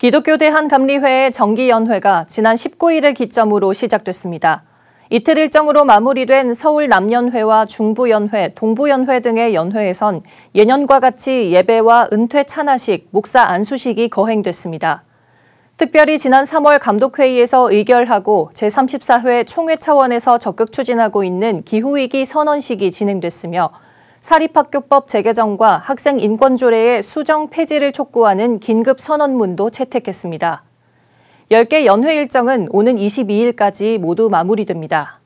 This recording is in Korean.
기독교 대한감리회의 정기연회가 지난 19일을 기점으로 시작됐습니다. 이틀 일정으로 마무리된 서울 남연회와 중부연회, 동부연회 등의 연회에선 예년과 같이 예배와 은퇴 찬화식, 목사 안수식이 거행됐습니다. 특별히 지난 3월 감독회의에서 의결하고 제34회 총회 차원에서 적극 추진하고 있는 기후위기 선언식이 진행됐으며 사립학교법 재개정과 학생 인권조례의 수정 폐지를 촉구하는 긴급 선언문도 채택했습니다. 10개 연회 일정은 오는 22일까지 모두 마무리됩니다.